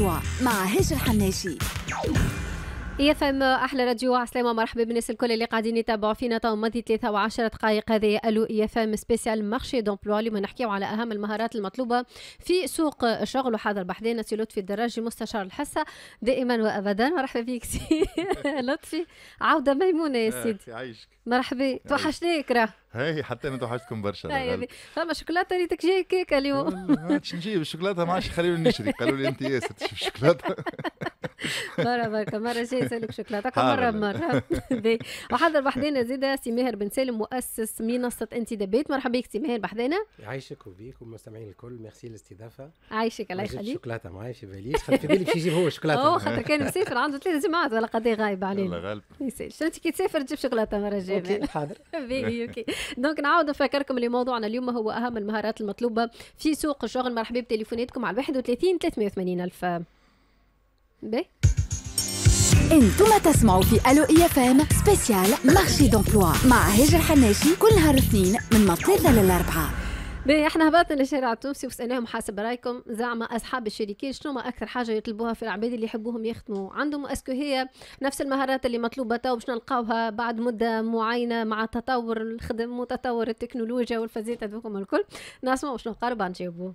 الأسبوع مع هاجر حناشي اف ام احلى راديو عسلامة مرحبا بالناس الكل اللي قاعدين يتابعوا فينا تو مضي 13 دقائق هذه الو اي اف ام سبيسيال مارشي دومبلوا اليوم نحكيو على اهم المهارات المطلوبه في سوق الشغل وحاضر بحدينا سي لطفي الدراجي مستشار الحصه دائما وابدا مرحبا بك سي لطفي عوده ميمونه يا آه، سيدي يعيشك مرحبا توحشناك راه هاي حتى انا توحشتكم برشا فما شوكولاته ريتك جاي كيكه اليوم ما نجيب الشوكولاته ما عادش خليوني نشري قالوا لي انت ياسر تشوف شوكولاته مرة بركة مرة جاي يسألك شوكولاتة مرة مرة وحضر بحدينا زيدا سي ماهر بن سالم مؤسس منصة انت دبيت مرحبا بك سي ماهر بحدينا يعيشك وبيك ومستمعين الكل ميرسي الاستضافة عايشك الله يخليك الشوكولاتة معايا في باليش خاطر في بالي يجيب هو الشوكولاتة هو خاطر كان مسافر عنده ثلاث جماعات ولا قضية غايب علينا الله غالب يسالش انت كي تسافر تجيب شوكولاتة مرة جاية حاضر اوكي دونك نعاود نفكركم اللي موضوعنا اليوم هو اهم المهارات المطلوبة في سوق الشغل مرحبا بتليفوناتكم على 31 380 الف باي انتم تسمعوا في الو اي اف ام سبيسيال مارشي دومبلوا مع هجر حناشي كل نهار اثنين من مطلة للاربعه باهي احنا هبطنا للشارع التونسي وسالناهم حسب رايكم زعما اصحاب الشركات شنو ما اكثر حاجه يطلبوها في العباد اللي يحبوهم يخدموا عندهم اسكو هي نفس المهارات اللي مطلوبه تو باش نلقاوها بعد مده معينه مع تطور الخدم وتطور التكنولوجيا والفزيت هذوكم الكل نسمعوا شنو قالوا بعد نجاوبوه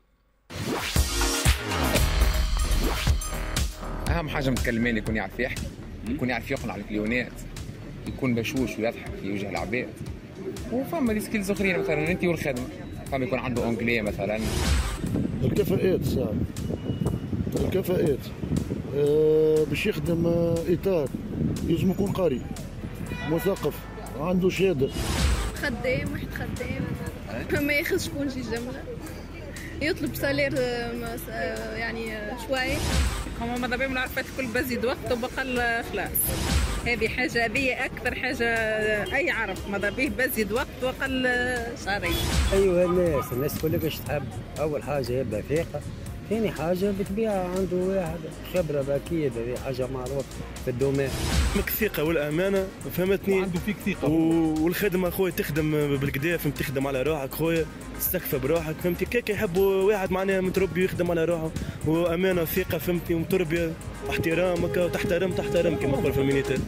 اهم حاجه متكلمين يكون يعرف يحكي يكون يعرف يقنع الكليونات يكون بشوش ويضحك في وجه العباد وفما دي سكيلز اخرين مثلا انت والخدمه فما يكون عنده اونجلي مثلا الكفاءات صعب الكفاءات آه، باش يخدم آه، اطار لازم يكون قاري مثقف عنده شهاده خدام واحد خدام ما ياخذش كونجي جمله يطلب سالير آه، يعني شويه هما ماذا بهم العرفات الكل بزيد وقت وبقى خلاص هذه حاجة هذه أكثر حاجة أي عرف ماذا به بزيد وقت وقل شهرين أيها الناس الناس كلها باش تحب أول حاجة يبقى فيقة ثاني حاجة بالطبيعة عنده واحد خبرة باكية هذه حاجة معروفة في الدومين فمك ثقة والأمانة فهمتني عنده فيك ثقة والخدمة خويا تخدم بالكدا فهمت تخدم على روحك خويا تستكفى بروحك فهمتي كيك يحبوا واحد معناها متربي يخدم على روحه وأمانة وثقة فهمتني ومتربية واحترامك تحترم تحترم كما نقول في المينيتال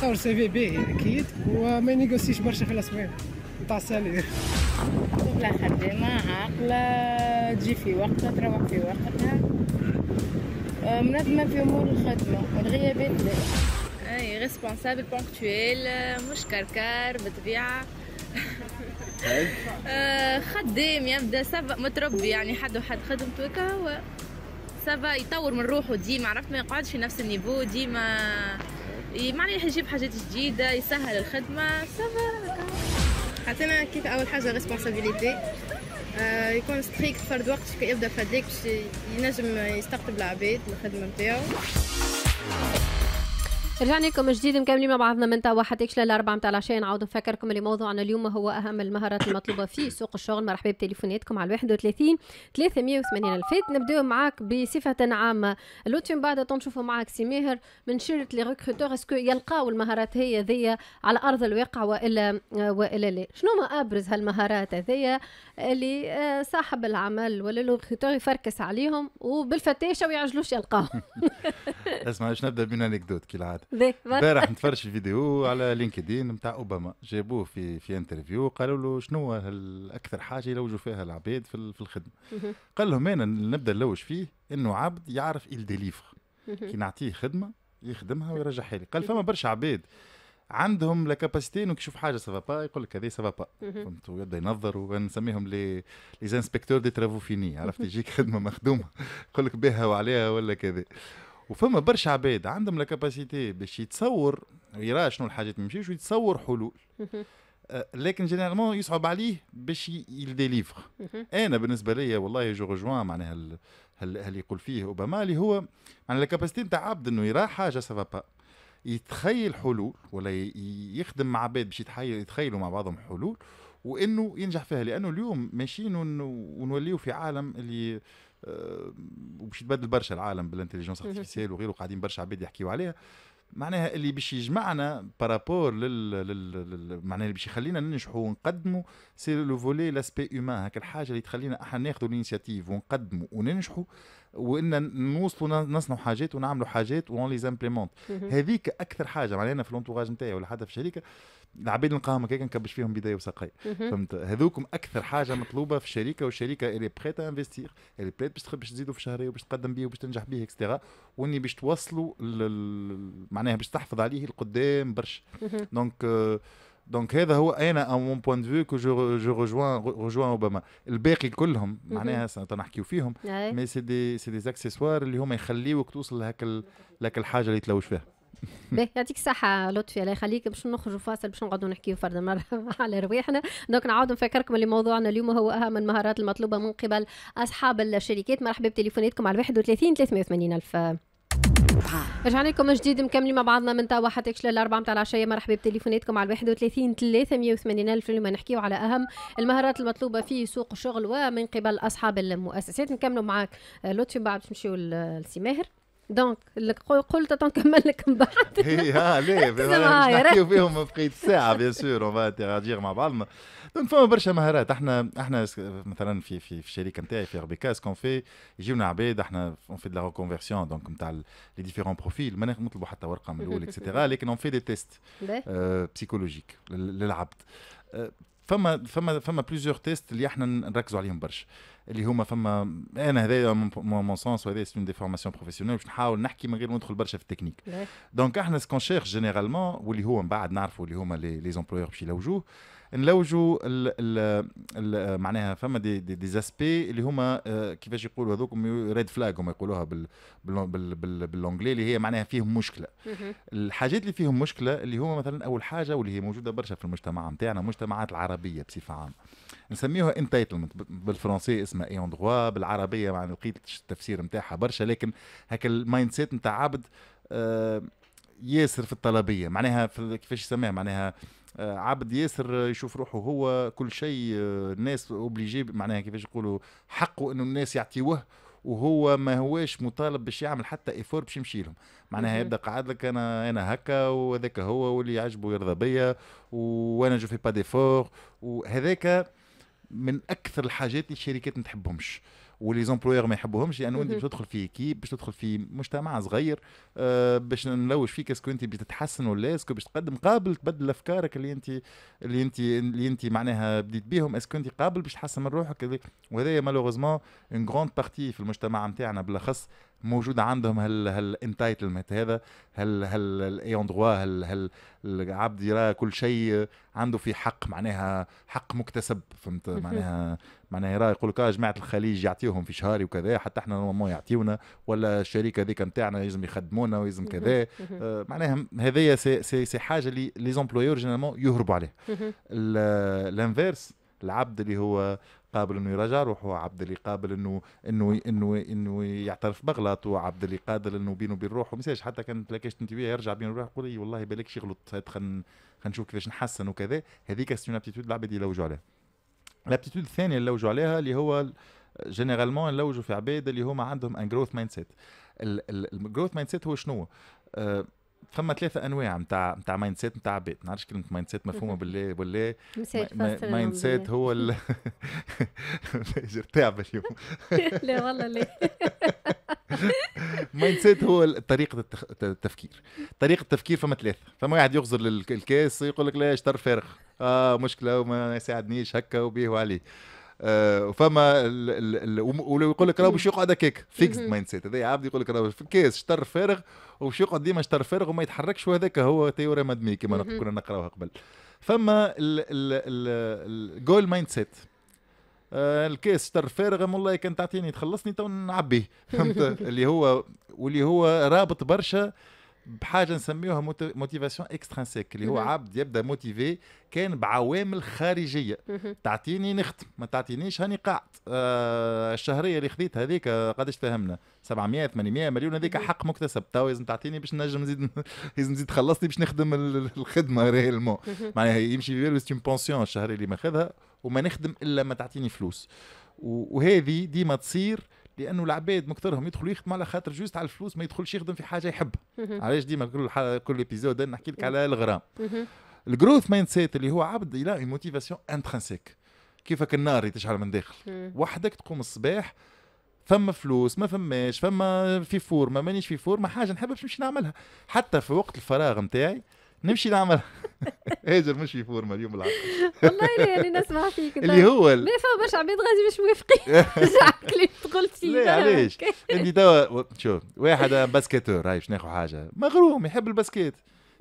صار سي في باهي أكيد وما نيغوسيش برشا في الأسواق تاع السالير لا خدامة عاقلة تجي في وقتها تروح في وقتها أه، منظمة في أمور الخدمة والغيابات لا أي ريسبونسابل بونكتويل مش كركار بالطبيعة أه، خدام يبدا سبا متربي يعني حد وحد خدمته هكا هو سبا يطور من روحه ديما عرفت ما يقعدش في نفس النيفو ديما معناها يجيب حاجات جديده يسهل الخدمه سبا عطينا كيف اول حاجه ريسبونسابيلتي آه، يكون ستريكت فرد وقت كيبدا فديك باش ينجم يستقطب العباد الخدمه نتاعو رجعنا لكم جديد مكملين مع بعضنا من توا حتى كشله الاربعه نتاع العشاء نعاود نفكركم اللي موضوعنا اليوم هو اهم المهارات المطلوبه في سوق الشغل مرحبا بتليفوناتكم على 31 380 الف نبداو معاك بصفه عامه لطفي من بعد تنشوفوا معاك سي ماهر من شركه لي ريكروتور اسكو يلقاو المهارات هي ذي على ارض الواقع والا والا لا شنو ما ابرز هالمهارات هذيا اللي آه، صاحب العمل ولا الريكروتور يفركس عليهم وبالفتاشه ويعجلوش يلقاهم اسمع باش نبدا بين انكدوت كي العاده امبارح نتفرج في فيديو على لينكدين نتاع اوباما جابوه في في انترفيو قالوا له شنو اكثر حاجه يلوجوا فيها العباد في, في الخدمه قال لهم انا إيه، نبدا نلوج فيه انه عبد يعرف ايل ديليفر كي نعطيه خدمه يخدمها ويرجعها لي قال فما برشا عباد عندهم لا كاباسيتي انه يشوف حاجه سافا با يقول لك هذه سافا با فهمت ويبدا ينظر ونسميهم لي لي انسبكتور دي ترافو فيني عرفت يجيك خدمه مخدومه يقول لك بها وعليها ولا كذا وفما برشا عباد عندهم لاكاباسيتي باش يتصور يرى شنو الحاجات ما ويتصور حلول آه، لكن جينيرالمون يصعب عليه باش يديليفر انا بالنسبه لي والله جو رجوان معناها هل, يقول فيه اوباما اللي هو معناها الكاباسيتي نتاع عبد انه يرى حاجه سافا با يتخيل حلول ولا يخدم مع عباد باش يتخيلوا مع بعضهم حلول وانه ينجح فيها لانه اليوم ماشيين ونوليو في عالم اللي وباش يتبدل برشا العالم بالانتليجنس ارتيفيسيال وغيره قاعدين برشا عباد يحكيوا عليها معناها اللي باش يجمعنا بارابور لل, لل... لل... معناها اللي باش يخلينا ننجحوا ونقدموا سي لو فولي لاسبي هكا الحاجه اللي تخلينا احنا ناخذوا الانيشيتيف ونقدموا وننجحوا وان نوصلوا نصنعوا حاجات ونعملوا حاجات وان لي زامبليمونت هذيك اكثر حاجه معناها انا في لونتوراج نتاعي ولا حتى في الشركه العباد نلقاهم هكاك نكبش فيهم بدايه وساقي فهمت هذوكم اكثر حاجه مطلوبه في الشركه والشركه اللي بريت انفستير اللي بريت باش باش تزيدوا في شهريه وباش تقدم بيه وباش تنجح بيه اكسترا واني باش توصلوا معناها باش تحفظ عليه القدام برشا دونك دونك هذا هو انا اون بوان دو كو جو جو رجوان رجوان اوباما الباقي كلهم معناها تنحكيو فيهم مي سي دي سي دي اكسسوار اللي هما يخليوك توصل لهاك لك الحاجه اللي تلوج فيها يعطيك الصحة لطفي الله يخليك باش نخرجوا فاصل باش نقعدوا نحكيو فرد مرة على رواحنا دونك نعاود نفكركم اللي موضوعنا اليوم هو أهم المهارات المطلوبة من قبل أصحاب الشركات مرحبا بتليفوناتكم على 31 380 ألف القطعة رجعنا لكم جديد مكملين مع بعضنا من توا حتى كشلة الأربعة متاع العشية مرحبا بتليفوناتكم على 31 380 ألف اليوم نحكيو على أهم المهارات المطلوبة في سوق الشغل ومن قبل أصحاب المؤسسات نكملوا معاك آه، لطفي بعد باش نمشيو لسي ماهر دونك قلت نكمل لك من بعد هي ها ليه نحكيو فيهم بقيت ساعة بيان سور اون مع بعضنا فما برشا مهارات احنا احنا مثلا في في في الشركه نتاعي في اربيكا سكون في يجيونا عباد احنا اون في دو لا ريكونفيرسيون دونك نتاع لي ديفيرون بروفيل ما نطلبوا حتى ورقه من الاول اكسيتيرا لكن اون في دي تيست بسيكولوجيك للعبد آه، فما فما فما بليزيور تيست اللي احنا نركزوا عليهم برشا اللي هما فما انا هذايا مون سونس وهذايا سي دي فورماسيون بروفيسيونيل باش نحاول نحكي من غير ما ندخل برشا في التكنيك دونك احنا سكون شيخ جينيرالمون واللي هو من بعد نعرفوا اللي هما لي زومبلويور باش يلوجوه نلوجوا معناها فما دي, دي, دي زاسبي اللي هما آه، كيفاش يقولوا هذوك ريد فلاج هما يقولوها بال باللونجلي اللي هي معناها فيهم مشكله الحاجات اللي فيهم مشكله اللي هما مثلا اول حاجه واللي هي موجوده برشا في المجتمع نتاعنا المجتمعات العربيه بصفه عامه نسميوها انتايتلمنت بالفرنسي اسمها ايون دغوا بالعربيه معناها لقيت التفسير نتاعها برشا لكن هكا المايند سيت نتاع عبد آه، ياسر في الطلبيه معناها كيفاش يسميها معناها آه، عبد ياسر يشوف روحه هو كل شيء آه، الناس اوبليجي معناها كيفاش يقولوا حقه انه الناس يعطيوه وهو ما هواش مطالب باش يعمل حتى ايفور باش يمشي لهم معناها يبدا قاعد لك انا انا هكا وهذاك هو واللي يعجبه يرضى بيا وانا جو في با ديفور وهذاك من اكثر الحاجات اللي الشركات ما تحبهمش ولي زومبلوير ما يحبوهمش لانه يعني انت باش تدخل في ايكيب باش تدخل في مجتمع صغير آه باش نلوج فيك اسكو انت باش تتحسن ولا اسكو باش تقدم قابل تبدل افكارك اللي انت اللي انت اللي انت معناها بديت بيهم اسكو انت قابل باش تحسن من روحك وهذا مالوغوزمون اون غروند بارتي في المجتمع نتاعنا بالاخص موجود عندهم هال انتايتلمنت هذا هال هال اي دروا هال هال العبد يرى كل شيء عنده في حق معناها حق مكتسب فهمت معناها معناها راه يقول لك آه، جماعه الخليج يعطيوهم في شهاري وكذا حتى احنا ما يعطيونا ولا الشركه هذيك نتاعنا لازم يخدمونا ولازم كذا آه، معناها هذايا سي, سي, سي حاجه اللي لي زومبلويور جينيرالمون يهربوا عليها الانفيرس العبد اللي هو قابل انه يراجع روحه عبد اللي قابل انه انه انه انه يعترف بغلط وعبد اللي قادر انه بينه وبين روحه ما حتى كان تلاكشت انت وياه يرجع بينه وبين روحه يقول والله بالك شي غلط خلينا نشوف كيفاش نحسن وكذا هذيك سي ابتيتود العباد يلوجوا عليها نعم. لابتيتود الثانيه اللي لوجوا عليها اللي هو جينيرالمون نلوجوا في عباد اللي هما عندهم ان جروث مايند سيت الجروث مايند سيت هو شنو؟ آه، فما ثلاثة أنواع نتاع نتاع مايند سيت نتاع عباد، ما نعرفش كلمة مايند سيت مفهومة باللي ولا مايند سيت هو ال تعب اليوم لا والله لا مايند سيت هو طريقه التفكير طريقه التفكير فما ثلاثه فما واحد يغزر الكاس يقول لك لا شطر فارغ اه مشكله وما يساعدنيش هكا وبيه وعليه آه فما ولو يقول لك راه باش يقعد هكاك فيكس مايند سيت هذا عبد يقول لك راه في الكاس شطر فارغ وباش يقعد ديما شطر فارغ وما يتحركش وهذاك هو تيوري مادمي كما كنا نقراوها قبل فما الجول مايند سيت آه الكاس شطر فارغ والله كان تعطيني تخلصني تو نعبيه فهمت اللي هو واللي هو رابط برشا بحاجه نسميوها موتيفاسيون اكسترانسيك اللي هو عبد يبدا موتيفي كان بعوامل خارجيه تعطيني نخدم ما تعطينيش هاني قاعد آه الشهريه اللي خذيت هذيك آه، قداش فهمنا 700 800 مليون هذيك حق مكتسب تو لازم تعطيني باش نجم نزيد لازم نزيد تخلصني باش نخدم الخدمه ريالمون معناها يمشي في بالو بونسيون الشهريه اللي ماخذها وما نخدم الا ما تعطيني فلوس وهذه ديما تصير لانه العباد مكثرهم يدخلوا يخدموا على خاطر جوست على الفلوس ما يدخلش يخدم في حاجه يحبها علاش ديما كل حل... كل ابيزود نحكي لك على الغرام الجروث مايند سيت اللي هو عبد الى موتيفاسيون انترنسيك كيفك النار اللي تشعل من داخل وحدك تقوم الصباح فما فلوس ما فماش فما في فورمه مانيش في فورمه حاجه نحب باش نعملها حتى في وقت الفراغ نتاعي نمشي نعمل هاجر مش فورمه اليوم بالعكس والله يعني نسمع فيك اللي هو ما لا فما برشا عباد غادي مش موافقين رجعك لي قلتي لا علاش انت توا شوف واحد باسكيتور هاي باش ناخذ حاجه مغروم يحب الباسكيت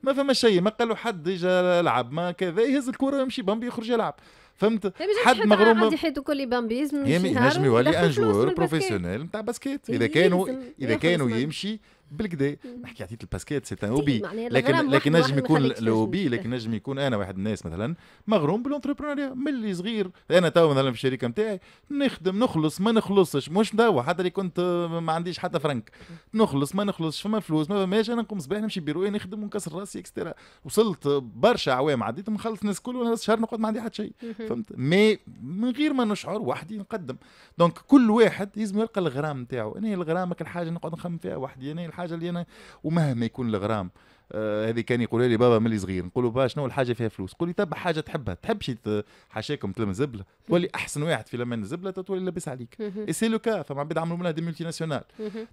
ما فما شيء ما قالوا حد يجي يلعب ما كذا يهز الكره يمشي بامبي يخرج يلعب فهمت حد مغروم عندي حيتو كل بامبيز ينجم يولي ان جوور بروفيسيونيل نتاع باسكيت اذا كانوا اذا كانوا يمشي بالكدا نحكي عطيت الباسكيت سي ان هوبي لكن لكن نجم يكون الهوبي لكن نجم يكون انا واحد الناس مثلا مغروم بالانتربرونيا من اللي صغير انا تو مثلا في الشركه نتاعي نخدم نخلص ما نخلصش مش مدوا حتى اللي كنت ما عنديش حتى فرنك نخلص ما نخلصش فما فلوس ما فماش انا نقوم صباح نمشي بيروي نخدم ونكسر راسي اكسترا وصلت برشا عوام عديت نخلص الناس الكل شهر نقعد ما عندي حتى شيء فهمت مي من غير ما نشعر وحدي نقدم دونك كل واحد لازم يلقى الغرام نتاعو انا الغرام الحاجه نقعد نخمم فيها وحدي انا الحاجه اللي انا ومهما يكون الغرام آه هذه كان يقول لي بابا ملي صغير نقول له بابا شنو الحاجه فيها فلوس قول لي تبع حاجه تحبها تحبش حاشاكم تلم زبله تولي احسن واحد في لمن زبله تولي لاباس عليك اي سي لو كا فما عباد عملوا منها دي ملتي ناسيونال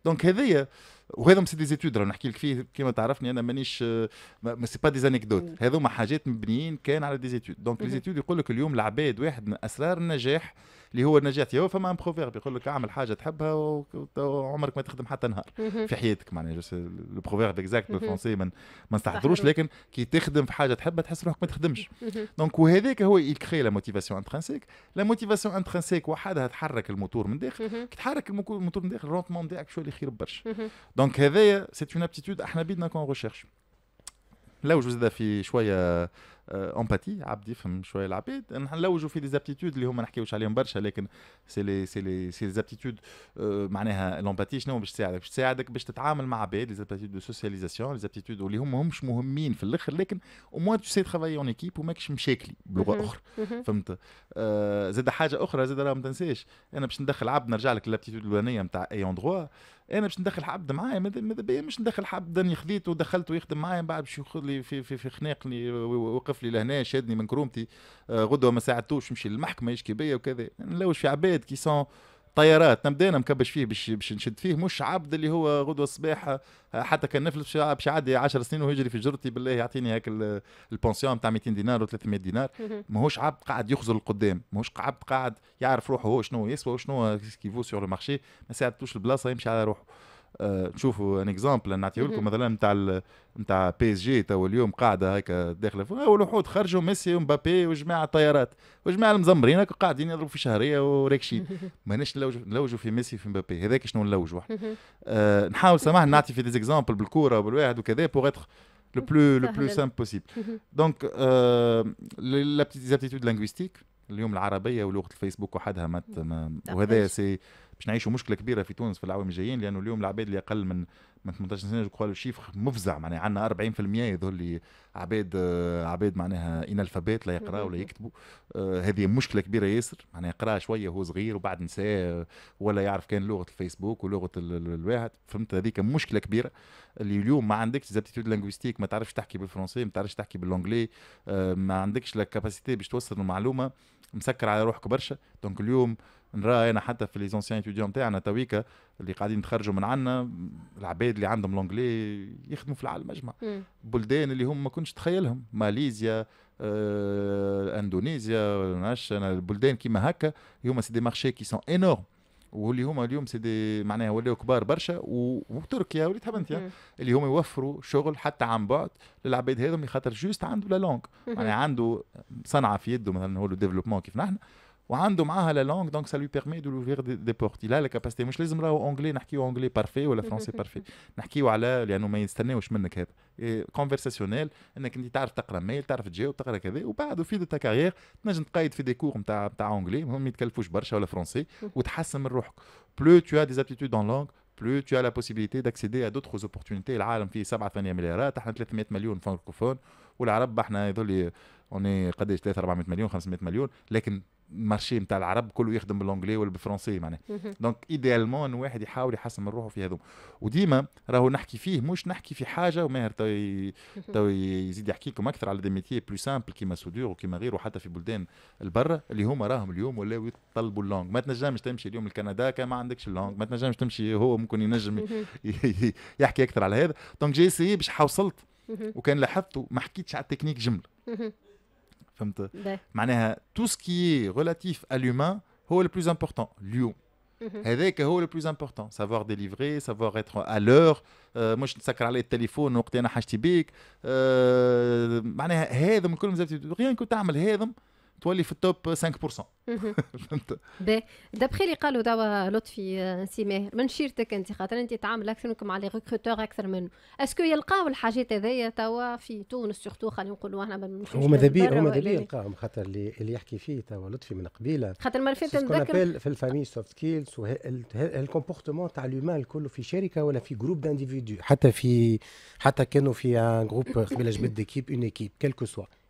دونك هذايا وهذا سي دي زيتود راه نحكي لك فيه كما تعرفني انا مانيش ما سي با دي زانيكدوت هذوما حاجات مبنيين كان على دي زيتود دونك لي زيتود يقول لك اليوم العباد واحد من اسرار النجاح اللي هو النجاح هو فما ان بروفيرب يقول لك اعمل حاجه تحبها وعمرك ما تخدم حتى نهار في حياتك معناها البروفيرب اكزاكت بالفرنسي ما نستحضروش لكن كي تخدم في حاجه تحبها تحس روحك ما تخدمش دونك وهذاك هو يكري لا موتيفاسيون انترانسيك لا موتيفاسيون انترانسيك وحدها تحرك الموتور من داخل كي تحرك الموتور من داخل الرونتمون نتاعك شويه خير برشا دونك هذايا سيت اون ابتيتود احنا بيدنا كون ريشيرش لوجوا زاد في شويه امباتي آه، عبد يفهم شويه العباد نلوجوا في ديزابتيتود اللي هما نحكيوش عليهم برشا لكن سي لي سي لي سي ديزابتيتود معناها الامباتي شنو باش تساعدك باش تساعدك باش تتعامل مع عباد ليزابتيتود دو سوسياليزاسيون ليزابتيتود اللي هما مش مهمين في الاخر لكن او موان تو سي ترافاي اون ايكيب وماكش مشاكلي بلغه اخرى فهمت آه زاد حاجه اخرى زاد راه ما تنساش انا باش ندخل عبد نرجع لك للابتيتود الاولانيه نتاع اون دروا انا إيه، باش ندخل حد معايا ماذا بيا مش ندخل حد راني خذيته ودخلته يخدم معايا من بعد باش ياخذ لي في في, في خناقني وقف لي لهنا شادني من كرومتي آه، غدوه ما ساعدتوش مشي للمحكمه يشكي بيا وكذا نلوش في عباد كي سون طيارات نبدا مكبش فيه باش باش نشد فيه مش عبد اللي هو غدوه الصباح حتى كان نفلت باش يعدي 10 سنين ويجري في جرتي بالله يعطيني هاك البونسيون تاع 200 دينار و 300 دينار ماهوش عبد قاعد يخزر القدام ماهوش عبد قاعد يعرف روحه هو شنو يسوى وشنو كيفو سور المارشي ما ساعدتوش البلاصه يمشي على روحه آه، تشوفوا ان اكزامبل نعطيه لكم مثلا نتاع نتاع بي اس جي تو اليوم قاعده هكا داخله والوحود خرجوا ميسي ومبابي وجماعه الطيارات وجماعه المزمرين هكا قاعدين يضربوا في شهريه وريكشيد ماناش نلوجوا في ميسي في مبابي هذاك شنو نلوجوا أه نحاول سماح نعطي في ديزيكزامبل بالكوره وبالواحد وكذا بوغ اتخ لو بلو لو بلو سامبل بوسيبل دونك euh, les اليوم العربية ولغة الفيسبوك وحدها ما وهذا سي باش نعيشوا مشكله كبيره في تونس في العوام الجايين لانه اليوم العباد اللي اقل من من 18 سنه قالوا شيف مفزع معناها عندنا 40% هذول عباد آه، عباد معناها ان الفابيت لا يقراوا ولا يكتبوا آه هذه مشكله كبيره ياسر معناها يقرا شويه وهو صغير وبعد نساء آه، ولا يعرف كان لغه الفيسبوك ولغه الواحد فهمت هذيك مشكله كبيره اللي اليوم ما عندكش زابتيتود لانغويستيك ما تعرفش تحكي بالفرنسي ما تعرفش تحكي بالانجلي آه ما عندكش لا كاباسيتي باش توصل المعلومه مسكر على روحك برشا دونك اليوم نرى انا حتى في ليزونسيان اتيديون تاعنا تويكا اللي قاعدين نتخرجوا من عندنا العباد اللي عندهم لونجلي يخدموا في العالم اجمع بلدان اللي هم ما كنتش تخيلهم ماليزيا آه، اندونيسيا نعرفش انا البلدان كيما هكا هما سي دي مارشي كي سون انورم واللي هما اليوم سي دي معناها ولاو كبار برشا و... وتركيا واللي تحب انت اللي هما يوفروا شغل حتى عن بعد للعباد هذو خاطر جوست عنده لا لونغ معناها عنده صنعه في يده مثلا هو ديفلوبمون كيف نحن وعنده معاها لا لونغ دونك سا لو بيرمي دو لوفير دي بورت il a la capacité مش لازم راهو اونغلي نحكيو اونغلي بارفي ولا فرونسي بارفي نحكيو على لانه ما يستناوش منك هذا كونفرساسيونيل انك انت تعرف تقرا ميل تعرف تجي وتقرا كذا وبعد وفي تا كارير تنجم تقايد في دي كور نتاع نتاع اونغلي ما يتكلفوش برشا ولا فرونسي وتحسن من روحك بلو تو as des aptitudes en langue plus tu as la possibilité d'accéder à d'autres opportunités العالم فيه 7 8 مليارات احنا 300 مليون فرنكوفون والعرب احنا يظل اوني قداش 3 400 مليون 500 مليون لكن المارشي نتاع العرب كله يخدم باللونجلي ولا بالفرنسي معناها دونك ايديالمون واحد يحاول يحسن من روحه في هذوم وديما راهو نحكي فيه مش نحكي في حاجه وماهر تو تو يزيد يحكي لكم اكثر على دي ميتيي بلو سامبل كيما سودور وكيما غيره حتى في بلدان البرة اللي هما راهم اليوم ولاو يطلبوا اللونج ما تنجمش تمشي اليوم لكندا كان ما عندكش اللونج ما تنجمش تمشي هو ممكن ينجم يحكي اكثر على هذا دونك جي سي باش حوصلت Et je l'ai remarqué, technique tout ce qui est relatif à l'humain, c'est le plus important. C'est le plus important, savoir délivrer, savoir être à l'heure. Moi, je ne téléphone Rien faire تولي في التوب 5% فهمت دابخي اللي قالوا دابا لطفي آه، سي ماهر من شيرتك انت خاطر انت تعامل اكثر منكم مع لي ريكروتور اكثر منه اسكو يلقاو الحاجات هذيا توا في تونس سيرتو خلينا نقولوا احنا هو ماذا بيا هو ماذا بيا يلقاهم خاطر اللي, اللي يحكي فيه توا لطفي من قبيله خاطر المره اللي فاتت نتذكر في الفامي سوفت سكيلز الكومبورتمون تاع لومان الكل في شركه ولا في جروب دانديفيدو حتى في حتى كانوا في ان جروب قبيله جبد ديكيب اون ايكيب كيلكو سوا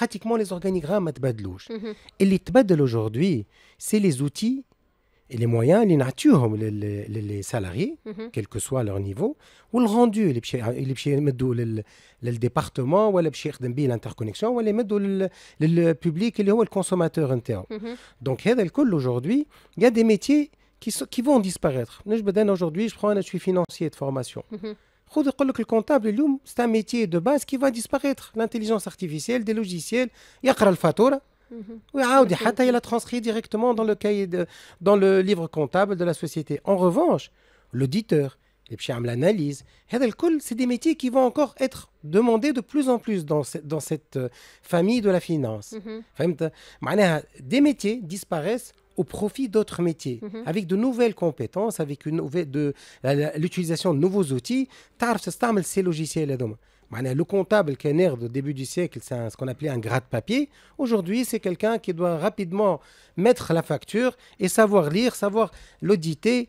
pratiquement les organigrammes à Badlouch. Mhm. louche Et les de aujourd'hui, c'est les outils et les moyens, les natures, les, salariés, mhm. quel que soit leur niveau, ou le rendu, les départements, euh, le département, ou les l'interconnexion, ou les le public, et le consommateur interne. Mhm. Donc, aujourd'hui, il y a des métiers qui, qui vont disparaître. Aujourd'hui, je prends un suis financier de formation. C'est un métier de base qui va disparaître. L'intelligence artificielle, des logiciels, il y a un mhm. et Il a transcrit directement dans le livre comptable de la société. En revanche, l'auditeur, et puis l'analyse, c'est des métiers qui vont encore être demandés de plus en plus dans cette euh, famille de la finance. Mhm. Des métiers disparaissent au profit d'autres métiers, mhm. avec de nouvelles compétences, avec l'utilisation de nouveaux outils, tu تستعمل ces logiciels là le comptable qui Kenner au début du siècle, c'est ce qu'on appelait un de papier. Aujourd'hui, c'est quelqu'un qui doit rapidement mettre la facture et savoir lire, savoir l'auditer,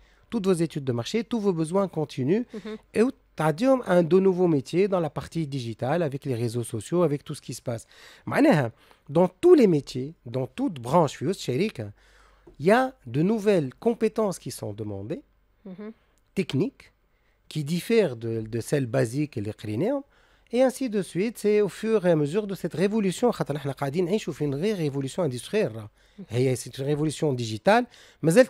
toutes vos études de marché, tous vos besoins continuent mhm. et où Tadium un de nouveaux métiers dans la partie digitale, avec les réseaux sociaux, avec tout ce qui se passe. Dans tous les métiers, dans toute branche, il y a de nouvelles compétences qui sont demandées, mhm. techniques, qui diffèrent de, celles basiques et les clinéens, et ainsi de suite. C'est au fur et à mesure de cette révolution. C'est une révolution industrielle. Mhm. C'est une révolution digitale. Mais elle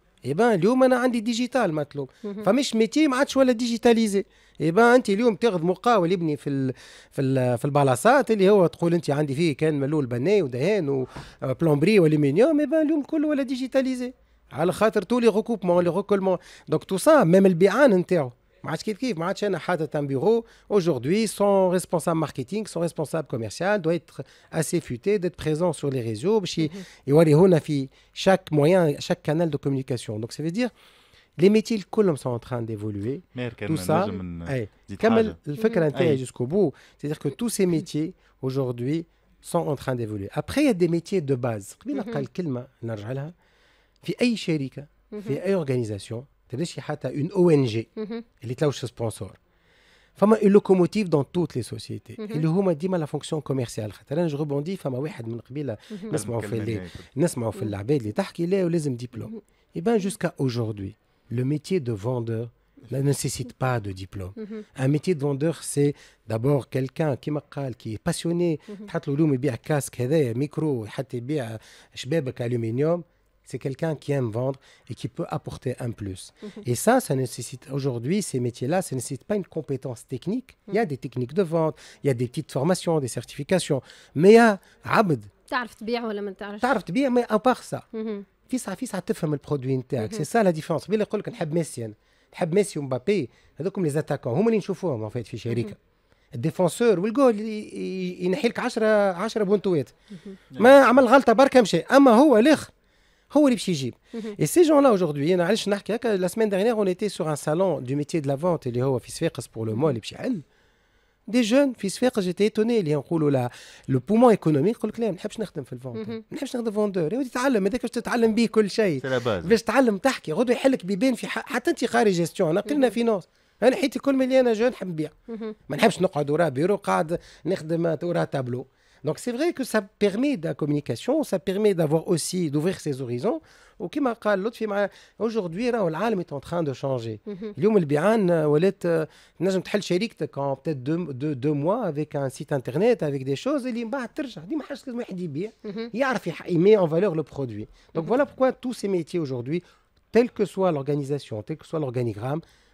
بان eh اليوم انا عندي ديجيتال مطلوب فمش ميتي ما عادش ولا ديجيتاليزي بان eh انت اليوم تاخذ مقاول يبني في الـ في الـ في البلاصات اللي هو تقول انت عندي فيه كان ملول بناي ودهان وبلومبري والومنيوم بان اليوم كله ولا ديجيتاليزي على خاطر تولي ريكوبمون لي ريكولمون دونك تو سا ميم البيعان نتاعو bureau Aujourd'hui, son responsable marketing, son responsable commercial doit être assez futé, d'être présent sur les réseaux. Mhm. Et on a chaque moyen, chaque canal de communication. Donc, ça veut dire les métiers colons sont en train d'évoluer. Tout ça, comme le fait mhm. jusqu'au bout, c'est-à-dire que tous ces métiers aujourd'hui sont en train d'évoluer. Après, il y a des métiers de base. Mhm. organisation, a une ONG, elle est là où je sponsor. Fama une locomotive dans toutes les sociétés. Et le huma dit la fonction commerciale. Khataran je rebondis fama واحد من قبيله نسمعوا في نسمعوا في العباد اللي تحكي لا ولازم diplôme. Et eh ben jusqu'à aujourd'hui, le métier de vendeur ne nécessite pas de diplôme. Un métier de vendeur, c'est d'abord quelqu'un qui qui est passionné, qui a un casque, un micro, qui a un aluminium c'est quelqu'un qui aime vendre et qui peut apporter un plus. Mhm. Et ça, ça nécessite aujourd'hui, ces métiers-là, ça ne nécessite pas une compétence technique. Il y a mhm. des techniques de vente, il y a des petites formations, des certifications. Mais il y a Abd. mais à part ça, فيسعة فيسعة تفهم البرودوي نتاعك سي سا لا ديفيرونس بين يقول لك نحب ميسي انا نحب ميسي ومبابي هذوكم لي زاتاكون هما اللي نشوفوهم فيت في شركه الديفونسور والجول ينحي لك 10 10 mal ما عمل غلطه برك مشى اما هو الاخر هو اللي باش يجيب اي سي جون لا اجوردي انا علاش نحكي هكا لا سيمين ديرنيغ اون ايتي سور ان سالون دو ميتي دو لا فونت اللي هو في صفاقس بور لو مول اللي باش يحل دي جون في صفاقس جيتي ايتوني اللي نقولوا لها لو بومون ايكونوميك يقول لك لا ما نحبش نخدم في الفونت ما نحبش نخدم فوندور يا تتعلم هذاك باش تتعلم به كل شيء باش تتعلم تحكي غدو يحلك بيبان في حتى انت خارج جيستيون انا قلنا فينونس انا حياتي كل مليانه جون نحب نبيع ما نحبش نقعد ورا بيرو قاعد نخدم ورا تابلو Donc c'est vrai que ça permet de la communication, ça permet d'avoir aussi, d'ouvrir ses horizons. Hein, aujourd'hui, le monde est en train de changer. bien, البيعان ولات نجم تحل شركتك en peut-être deux, mois avec un site internet, avec des choses, il met en valeur le produit. Donc mhm. voilà pourquoi tous ces métiers aujourd'hui, tel que soit l'organisation, tel que soit l'organigramme,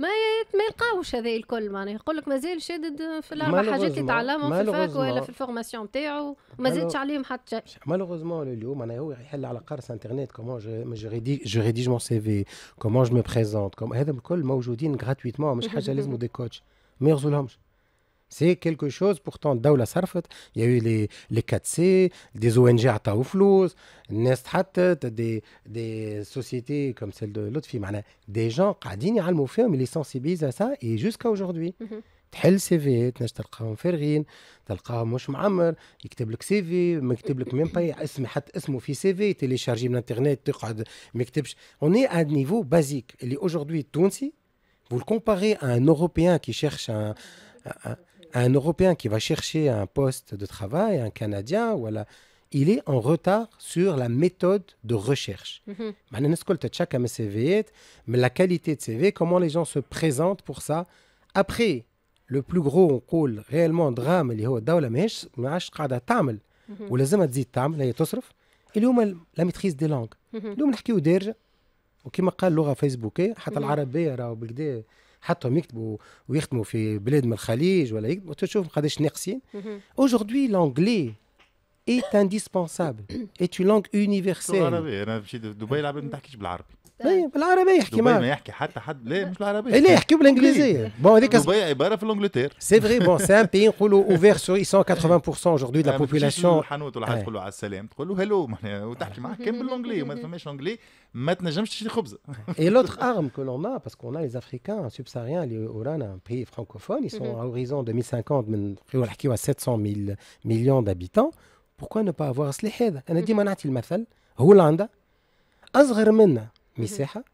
ما ما يلقاوش هذا الكل معناها يقول لك مازال شادد في الاربع حاجات اللي تعلمهم في الفاك ولا في الفورماسيون نتاعو وما زادش عليهم حتى شيء مالوغوزمون اليوم معناها هو يحل على قرص انترنت كومون جو ريديج جو ريديج مون سي في كومون جو مي بريزونت هذا الكل موجودين غراتويتمون مش حاجه لازم دي كوتش ما يغزولهمش c'est quelque chose pourtant dans la il y a eu les les 4C des ONG à Taouflose Nesthet des des sociétés comme celle de l'autre film des gens qui viennent à l'offre mais ils sensibilisent à ça et jusqu'à aujourd'hui mhm. tu as c'est CV, nestal qu'on ferme tu as le cas Mohamed Yacoub le c'est vite mais Yacoub le premier il a un nom il a un nom qui est c'est CV, tu l'as cherché Internet tu il est à un niveau basique il aujourd'hui tout vous le comparez à un Européen qui cherche un un Européen qui va chercher un poste de travail, un Canadien, voilà, il est en retard sur la méthode de recherche. Mm-hmm. Mais la qualité de CV, comment les gens se présentent pour ça. Après, le plus gros, on coule réellement drame, اللي هو mm-hmm. la maîtrise des langues mm-hmm. tamil حتىهم يكتبوا ويخدموا في بلاد من الخليج ولا يكتبوا تشوف قداش ناقصين اجوردي لونجلي est indispensable est une langue universelle c'est vrai يحكي un ما يحكي حتى 180% aujourd'hui de la population Et l'autre arme que l'on a, parce qu'on a les Africains subsahariens, les Oran, un pays francophone, ils sont mhm. à horizon 2050, 700 millions d'habitants. Pourquoi ne pas avoir ce dit, mhm. 16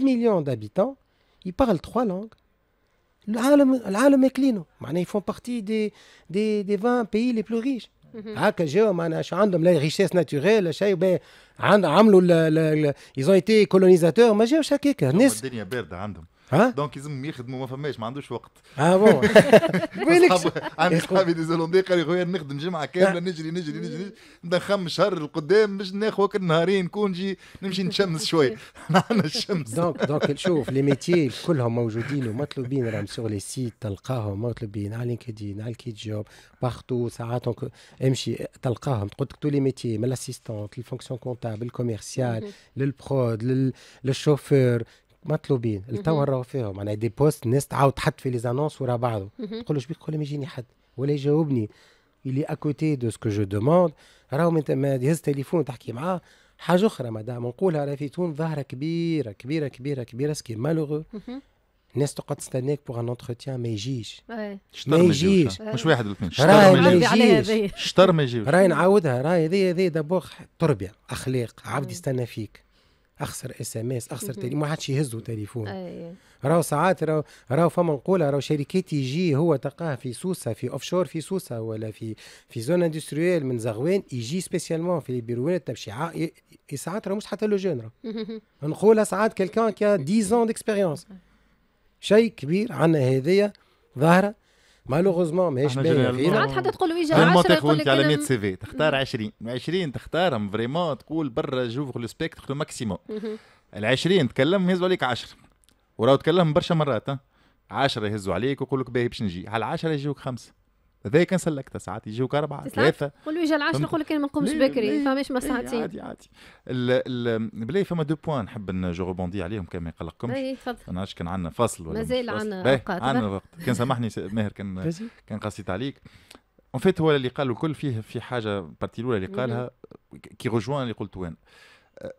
mhm. millions d'habitants, ils parlent trois langues. le ils font partie des des des pays les plus riches. Mhm. Ah, que j'ai, richesse naturelle. Ben, ils ont été colonisateurs, mais chaque. ها دونك يزم يخدموا ما فماش ما عندوش وقت اه بون قولك عندي صحابي دي زولوندي قال لي خويا نخدم جمعه كامله نجري نجري نجري ندخم شهر القدام باش ناخذ وقت نهارين كونجي نمشي نشمس شويه عندنا الشمس دونك دونك شوف لي ميتي كلهم موجودين ومطلوبين راهم سور لي سيت تلقاهم مطلوبين على لينكدين على الكيت جوب بارتو ساعات امشي تلقاهم تقول لك تو لي ميتي من الاسيستونت للفونكسيون كونتابل الكوميرسيال للبرود للشوفور مطلوبين التوا راهو فيهم انا دي بوست ناس تعاود تحط في لي زانونس ورا بعضهم تقول له شبيك تقول ما يجيني حد ولا يجاوبني اللي اكوتي دو سكو جو دوموند راهو ما يهز تليفون تحكي معاه حاجه اخرى مدام نقولها راه في تون ظاهره كبيره كبيره كبيره كبيره سكي مالوغو الناس تقعد تستناك بوغ ان انتروتيان ما يجيش ما يجيش آه. مش واحد ولا اثنين شطر ما يجيش شطر ما يجيش راهي نعاودها راهي هذه هذه دابور تربيه اخلاق عبد يستنى فيك اخسر اس ام اس اخسر تليفون ما حدش يهزوا تليفون راهو ساعات راهو راهو فما نقولها راهو شركات يجي هو تلقاه في سوسه في اوفشور في سوسه ولا في في زون اندستريال من زغوان يجي سبيسيالمون في بيروين تمشي ساعات راهو مش حتى لو جون نقولها ساعات كيلكان كي 10 ans ديكسبيريونس شيء كبير عندنا هذيا ظاهره مالوغوزمون ماهيش باهيه باينه ساعات حتى تقول له اجا 10 المنطق وانت على 100 سي في تختار 20 20 تختارهم فريمون تقول برا جوفغ لو سبيكتكل ماكسيموم ال 20 تكلم يهزوا عليك 10 وراه تكلم برشا مرات 10 يهزوا عليك ويقول لك باهي باش نجي على 10 يجيوك خمسه هذا كان سلكته ساعات يجيوك اربعه ثلاثه قول له العاشر نقول لك انا ما نقومش بكري فماش ما إيه، ساعتين عادي عادي بلاي فما دو بوان نحب جو روبوندي عليهم كان ما يقلقكمش اي تفضل ما نعرفش كان عندنا فصل ولا مازال عندنا اوقات عندنا وقت كان سامحني ماهر كان كان قصيت عليك اون فيت هو اللي قال الكل فيه في حاجه بارتي الاولى اللي قالها كي روجوان اللي قلت وين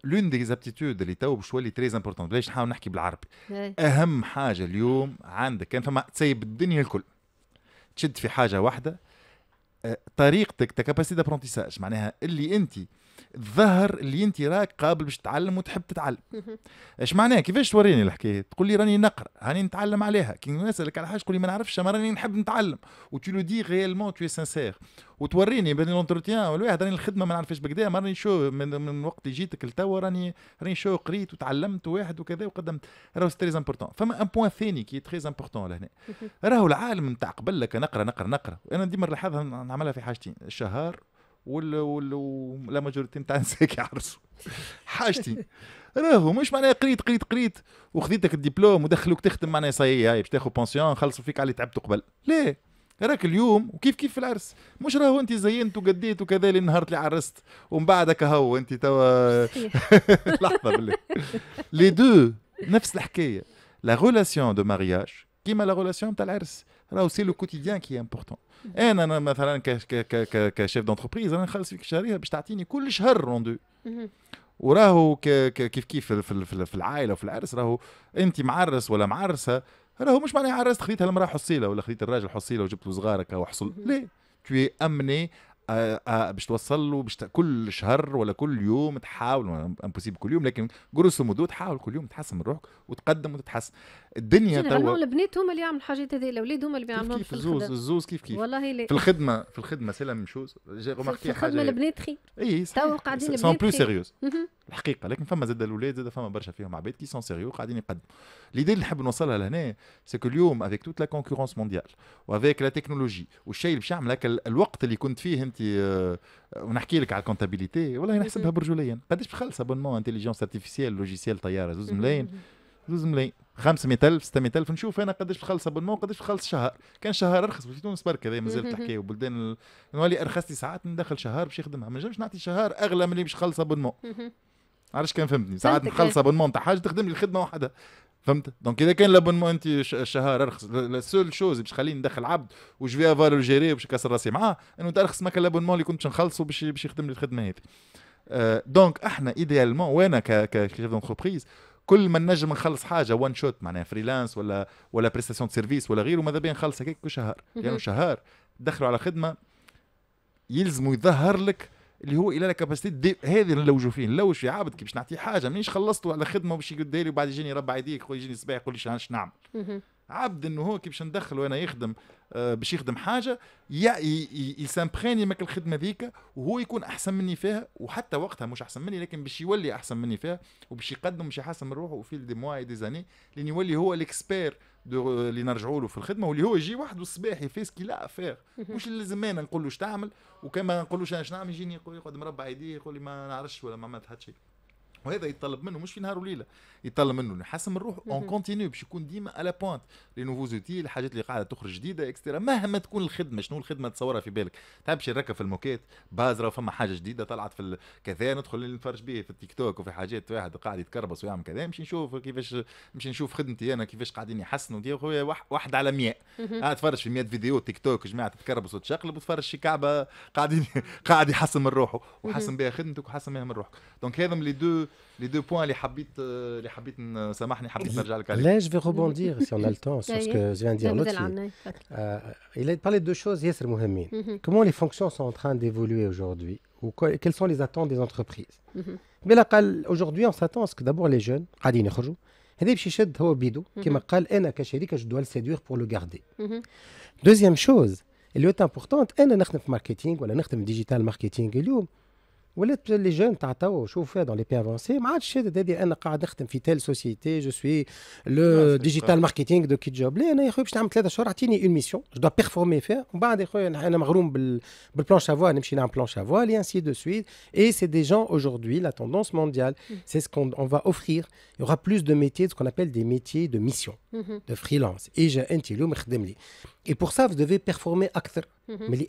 لون دي زابتيتود اللي تو باش تولي تريز امبورتون بلاش نحاول نحكي بالعربي إيه. اهم حاجه اليوم عندك كان فما تسيب الدنيا الكل تشد في حاجه واحده آه، طريقتك تكاباسيتي دابرونتيساج معناها اللي انت تظهر اللي انت راك قابل باش تتعلم وتحب تتعلم اش معناها كيفاش توريني الحكايه تقول لي راني نقرا راني نتعلم عليها كي نسالك على حاجه تقول لي ما نعرفش ما راني نحب نتعلم وتو لو دي ريالمون تو سانسير وتوريني بين لونتروتيان والواحد راني الخدمه ما نعرفش بكدا ما راني شو من, من وقت جيتك لتوا راني راني شو قريت وتعلمت واحد وكذا وقدمت راهو تريز امبورتون فما ان بوان ثاني كي تري امبورتون لهنا راهو العالم نتاع قبل لك نقرا نقرا نقرا انا ديما نلاحظها نعملها في حاجتين الشهر وال وال لا ماجوريتي نتاع نساك كيعرسوا حاجتي راهو مش معناها قريت قريت قريت وخذيتك الدبلوم ودخلوك تخدم معناها صاي هاي باش تاخذ بونسيون خلصوا فيك على اللي تعبت قبل ليه راك اليوم وكيف كيف في العرس مش راهو انت زينت وقديت وكذا اللي نهار اللي عرست ومن بعدك هو انت توا لحظه بالله لي دو نفس الحكايه لا ريلاسيون دو مارياج كيما لا ريلاسيون تاع العرس راه سي لو كوتيديان كي امبورتون انا انا مثلا كشيف دونتربريز انا نخلص فيك شهريه باش تعطيني كل شهر روندو وراهو كيف كيف في العائله وفي العرس راهو انت معرس ولا معرسه راهو مش معناها عرست خذيتها المراه حصيله ولا خذيت الراجل حصيله وجبت له صغارك وحصل لا تو امني آه، آه، باش توصل له بشت... كل شهر ولا كل يوم تحاول امبوسيبل كل يوم لكن جروس مدود تحاول كل يوم تحسن من روحك وتقدم وتتحسن الدنيا تو طو... البنات هما اللي يعملوا الحاجات هذه الاولاد هما اللي بيعملوا في الزوز الزوز كيف كيف والله لي. في الخدمه في الخدمه سلام مشوز جي روماركي حاجه البنات خير اي تو قاعدين البنات سون بلو سيريوز الحقيقه لكن فما زاد الاولاد زاد فما برشا فيهم عباد كي سون سيريو قاعدين يقدموا ليدي اللي نحب نوصلها لهنا سكو اليوم افيك توت لا كونكورونس مونديال وافيك لا تكنولوجي والشيء اللي باش هكا الوقت اللي كنت فيه انت آه، ونحكي لك على الكونتابيليتي والله نحسبها mm-hmm. برجوليا قداش بخلص ابونمون انتيليجونس ارتيفيسيال لوجيسيال طياره زوز mm-hmm. ملايين زوز ملايين 500000 600000 نشوف انا قداش بخلص ابونمون قداش بخلص شهر كان شهر ارخص في تونس برك هذا مازال mm-hmm. تحكي وبلدان نولي ارخص لي ساعات ندخل شهر باش يخدمها ما نجمش نعطي شهر اغلى من اللي باش نخلص ابونمون عرفت كان فهمتني ساعات مخلصه إيه. بون تاع حاجه تخدم لي الخدمه وحدها فهمت دونك اذا كان لابونمون انت الشهر ارخص لا سول شوز باش خليني ندخل عبد وجو في افالو الجيري باش كسر راسي معاه انه انت ارخص ما كان لابونمون اللي كنت نخلصه باش باش يخدم لي الخدمه هذه آه، دونك احنا ايديالمون وانا كشيف دونتربريز كل ما نجم نخلص حاجه وان شوت معناها فريلانس ولا ولا بريستاسيون سيرفيس ولا غيره ماذا بيا نخلص هكاك كل شهر لانه يعني شهر دخلوا على خدمه يلزموا يظهر لك اللي هو الى كاباسيتي دي هذه نلوجوا فيه نلوج في عابد كي باش نعطيه حاجه مانيش خلصته على خدمه باش يقول لي وبعد يجيني ربع يديك يجيني صباح يقول لي شنو نعمل عبد انه هو كي باش ندخل وانا يخدم آه باش يخدم حاجه يسامبخاني ماك الخدمه ذيك وهو يكون احسن مني فيها وحتى وقتها مش احسن مني لكن باش يولي احسن مني فيها وباش يقدم باش يحسن من روحه وفي دي موا دي زاني لين يولي هو الاكسبير دو اللي نرجعوا له في الخدمه واللي هو يجي وحده الصباح يفيس كي لا افير مش لازم انا نقول له اش تعمل وكما نقول له اش نعمل يجيني يقول يقعد مربع يديه يقول لي ما نعرفش ولا ما عملت حتى شيء وهذا يتطلب منه مش في نهار وليله يتطلب منه نحسن من روحه اون كونتينيو باش يكون ديما على بوانت لي نوفو زوتي الحاجات اللي قاعده تخرج جديده اكسترا مهما تكون الخدمه شنو الخدمه تصورها في بالك تحب شي نركب في الموكيت بازره فما حاجه جديده طلعت في كذا ندخل نتفرج به في التيك توك وفي حاجات واحد قاعد يتكربص ويعمل كذا نمشي نشوف كيفاش نمشي نشوف خدمتي انا كيفاش قاعدين يحسنوا دي خويا واحد على 100 انا آه، تفرج في 100 فيديو تيك توك جماعه تتكربص وتشقلب وتفرج شي كعبه قاعدين قاعد يحسن من روحه وحسن بها خدمتك وحسن بها من روحك دونك هذا من لي دو les deux points, les habits, euh, les habits, ça euh, Là, je vais rebondir, si on a le temps, sur ce que je viens de dire Euh, il a parlé de deux choses, Yasser Mohamed. Mhm. Comment les fonctions sont en train d'évoluer aujourd'hui Ou quelles sont les attentes des entreprises mhm. Mais aujourd'hui, on s'attend à ce que d'abord les jeunes, Adine هذا يشد هو بيدو كما قال انا كشركه جو les بور marketing les jeunes t'attaou dans les pays avancés je suis le ah، digital marketing de Kid job je dois performer faire de suite et c'est des gens aujourd'hui la tendance mondiale mm. c'est ce qu'on va offrir il y aura plus de métiers ce qu'on appelle des métiers de mission mm-hmm. de freelance et et pour ça vous devez performer acteur mm-hmm. mais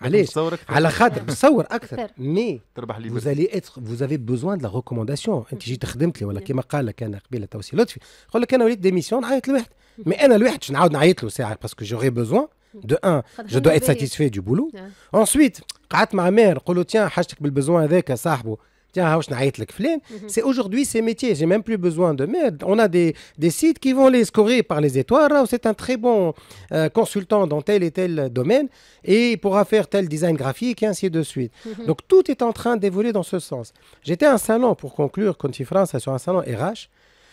علاش على خاطر بتصور اكثر مي تربح لي فوز الي اتر فوز بوزوان دو ريكومونداسيون انت جيت خدمت لي ولا كيما قال لك انا قبيله توسي لطفي قال لك انا وليت ديميسيون نعيط لواحد مي انا لواحد باش نعاود نعيط له ساعه باسكو جوري بوزوان دو ان جو دو ات ساتيسفي دو بولو انسويت قعدت مع مير قلت له تيان حاجتك بالبوزوان هذاك صاحبه Mhm. c'est aujourd'hui ces métiers, j'ai même plus besoin de m'aider. On a des, des, sites qui vont les scorer par les étoiles. C'est un très bon euh, consultant dans tel et tel domaine et il pourra faire tel design graphique et ainsi de suite. Mhm. Donc tout est en train d'évoluer dans ce sens. J'étais à un salon, pour conclure, quand France sur un salon RH.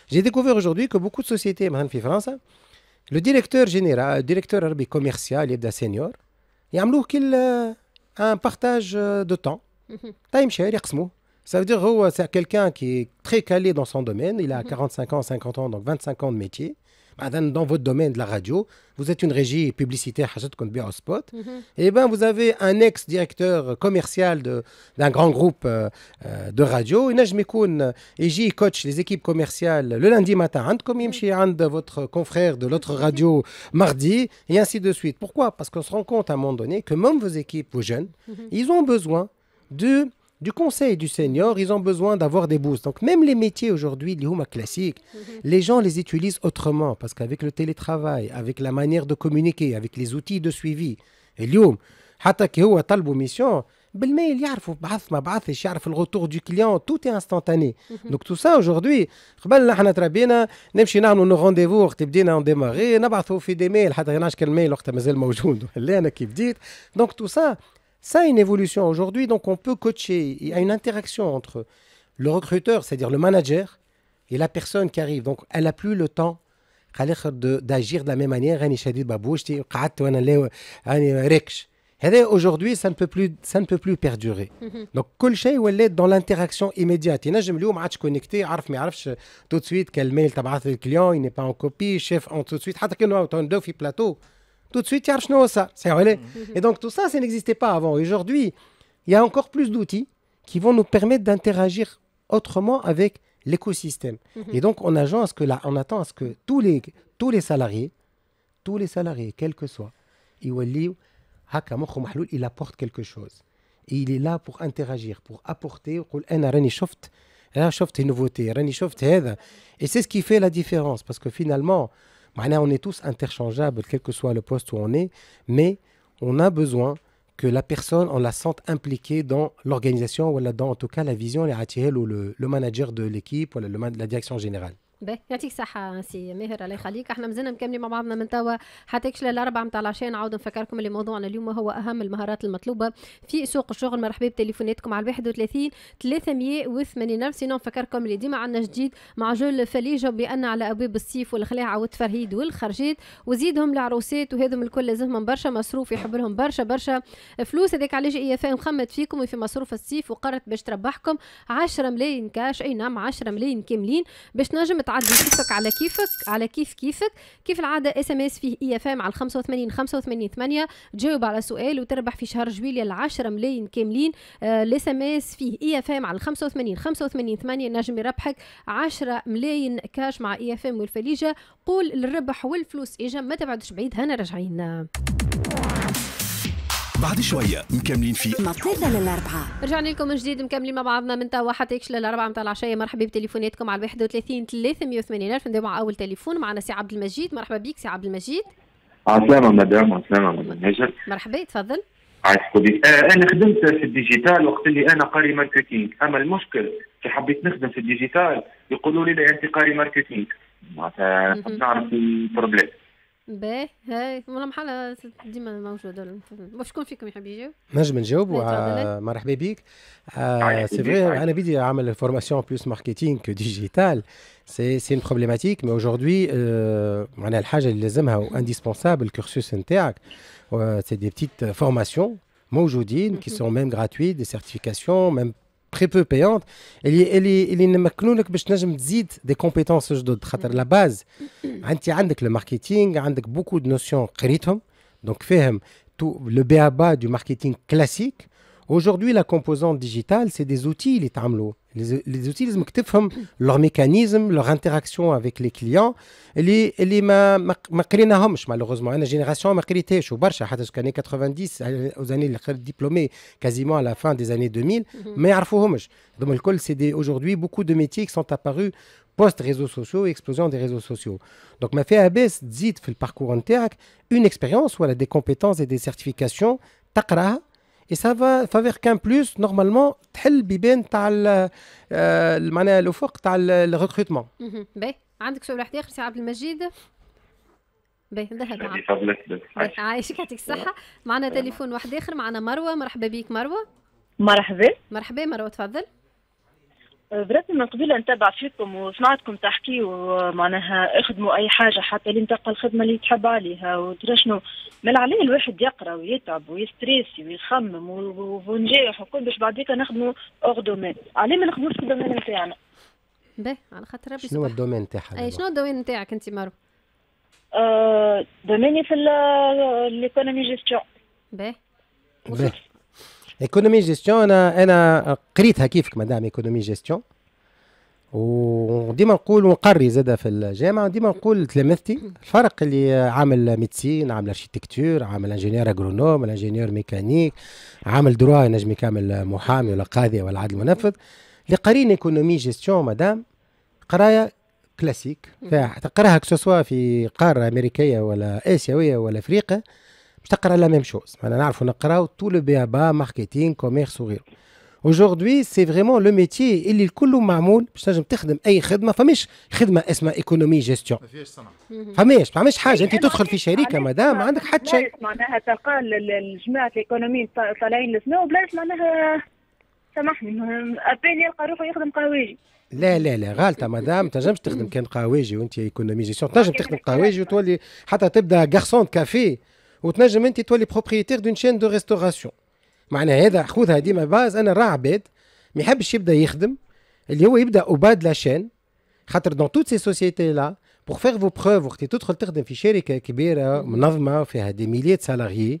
J'ai découvert aujourd'hui que beaucoup de sociétés, France, le directeur général, le euh, directeur commercial, il senior, il y a un euh, partage de temps. Mhm. Ça veut dire que oh, euh, c'est quelqu'un qui est très calé dans son domaine, il a 45 mhm. ans, 50 ans, donc 25 ans de métier. Bah, dans votre domaine de la radio, vous êtes une régie publicitaire, au spot. Et ben, vous avez un ex-directeur commercial d'un grand groupe euh, euh, de radio. Et j'y coach les équipes commerciales le lundi matin. Comme de votre confrère de l'autre radio mhm. mardi, et ainsi de suite. Pourquoi Parce qu'on se rend compte à un moment donné que même vos équipes, vos jeunes, mhm. ils ont besoin de du conseil du Seigneur, ils ont besoin d'avoir des boosts. Donc même les métiers aujourd'hui, classique, mhm. les gens les utilisent autrement parce qu'avec le télétravail, avec la manière de communiquer, avec les outils de suivi, اليوم حتى كي هو du ميسيون tout يعرفوا instantané mhm. donc tout ça Tout دو tout tout ça a une évolution aujourd'hui, donc on peut coacher. Il y a une interaction entre le recruteur, c'est-à-dire le manager, et la personne qui arrive. Donc elle n'a plus le temps d'agir de, la même manière. Aujourd'hui, ça ne peut plus, ça ne peut plus perdurer. Mhm. Donc, où elle est dans l'interaction immédiate. me اليوم عادش connecté عارف ما يعرفش tout de suite quel mail le client. il n'est pas en copie, chef en tout de suite tout de suite, ça. Mm-hmm. Et donc tout ça, ça n'existait pas avant. Aujourd'hui, il y a encore plus d'outils qui vont nous permettre d'interagir autrement avec l'écosystème. Mm-hmm. Et donc on, ce que là, on attend à ce que tous les, tous les salariés, tous les salariés, quels que soient, ah, il apporte quelque chose. Et il est là pour interagir, pour apporter. Et c'est ce qui fait la différence, parce que finalement, on est tous interchangeables, quel que soit le poste où on est, mais on a besoin que la personne, on la sente impliquée dans l'organisation, ou là dans en tout cas la vision, les ou le, manager de l'équipe, ou la direction générale. باهي يعطيك صحة سي ماهر الله يخليك احنا مازلنا مكملين مع بعضنا من توا حتى كشلة الأربعة متاع العشاء نعاود نفكركم اللي موضوعنا اليوم هو أهم المهارات المطلوبة في سوق الشغل مرحبا بتليفوناتكم على 31 380 ألف سينو نفكركم اللي ديما عندنا جديد مع جول فليجة بأن على أبواب الصيف والخلاعة والتفرهيد والخرجات وزيدهم العروسات وهذم الكل لازمهم برشا مصروف يحب لهم برشا برشا فلوس هذاك علاش اي اف مخمت فيكم وفي مصروف الصيف وقرت باش تربحكم 10 ملايين كاش اي نعم 10 ملايين كاملين باش نجم تعدي كيفك على كيفك على كيف كيفك كيف العاده اس ام اس فيه اي اف ام على 85 85 8 تجاوب على سؤال وتربح في شهر جويليا ال 10 ملايين كاملين الاس ام اس فيه اي اف ام على 85 85 8 نجم يربحك 10 ملايين كاش مع اي اف ام والفليجه قول للربح والفلوس اجا ما تبعدش بعيد هنا راجعين بعد شوية مكملين في من للأربعة رجعنا لكم من جديد مكملين مع بعضنا من توا حتى يكش للأربعة متاع العشية مرحبا بتليفوناتكم على 31 380 ألف نداو مع أول تليفون معنا سي عبد المجيد مرحبا بك سي عبد المجيد عسلامة مدام عسلامة مدام نجم مرحبا تفضل عايشكم آه انا خدمت في الديجيتال وقت اللي انا قاري ماركتينغ اما المشكل كي حبيت نخدم في الديجيتال يقولوا لي انت قاري ماركتينغ معناتها نعرف البروبليم c'est vrai formation plus marketing que digital. C'est une problématique, mais aujourd'hui, euh, a les choses indispensable le cursus C'est des petites formations, qui mhm. sont même gratuites, des certifications, même très peu payante, elle est, elle est, elle est une que je pas des compétences de la base. Anti, avec le marketing, avec beaucoup de notions critiques, donc fait tout le B.A.B.A. du marketing classique. Aujourd'hui, la composante digitale, c'est des outils, les tamlo. Les, outils, leur mécanisme, leur interaction avec les clients. Les, les ma, ma, malheureusement. Hein, la génération créée. je suis barcha, jusqu'aux années 90, aux années diplômées, quasiment à la fin des années 2000, mhm. mais arfouhomch. Donc, le c'est aujourd'hui beaucoup de métiers sont apparus post-réseaux sociaux explosion des réseaux sociaux. Donc, ma fait abaisse, dit, le parcours en théâtre, une expérience, voilà, des compétences et des certifications, Tacra. اي سافا فافيغ كان بلوس نورمالمون تحل بيبان تاع معناها الافق تاع الريكروتمون. باهي عندك سؤال واحد اخر سي عبد المجيد باهي ذهب عايشك يعطيك الصحه معنا تليفون واحد اخر معنا مروه مرحبا بك مروه مرحبا مرحبا مروه تفضل برات من قبيلة نتابع فيكم وسمعتكم تحكيوا معناها اخدموا اي حاجه حتى اللي تلقى الخدمه اللي تحب عليها وترشنوا من عليه الواحد يقرا ويتعب ويستريسي ويخمم ونجاح وكل باش بعديك نخدموا اوغ دومين عليه ما نخدموش في الدومين نتاعنا باه على خاطر ربي شنو الدومين نتاعها اي شنو الدومين نتاعك انت مارو آه دوميني في آه، الايكونومي جيستيون باهي ايكونومي جيستيون انا انا قريتها كيفك مدام ايكونومي جيستيون وديما نقول ونقري زاد في الجامعه ديما نقول تلامذتي الفرق اللي عامل ميدسين عامل اركيتكتور عامل انجينير اغرونوم انجينير ميكانيك عامل دروا نجم يكمل محامي ولا قاضي ولا عدل منفذ اللي قارين ايكونومي جيستيون مدام قرايه كلاسيك تقراها كسوسوا في قاره امريكيه ولا اسيويه ولا افريقيا Je t'apprends la même chose. Maintenant, on apprend tout le BABA, با commerce كوميرس غيره. Aujourd'hui, سي فريمون لو ميتي اللي الكل معمول باش تنجم تخدم اي خدمه فماش خدمه اسمها ايكونومي جيستيون ما فيهاش صنعه فماش فماش حاجه إيه، انت إيه، تدخل في إيه، شركه مدام ما عندك حتى شيء معناها تقال الجماعه الايكونومي طالعين لسنو بلاش معناها سامحني ابين يلقى روحه يخدم قهوجي لا لا لا غالطه مدام تنجمش تخدم كان قهوجي وانت ايكونومي جيستيون تنجم تخدم قهوجي وتولي حتى تبدا غارسون كافي وتنجم انت تولي بروبريتير دون شين دو ريستوراسيون معناها هذا خذها ديما باز انا راه عباد ما يحبش يبدا يخدم اللي هو يبدا عباد لا شين خاطر دون توت سي سوسيتي لا بور فيغ فو بروف وقت تدخل تخدم في شركه كبيره منظمه فيها دي ميليات سالاريي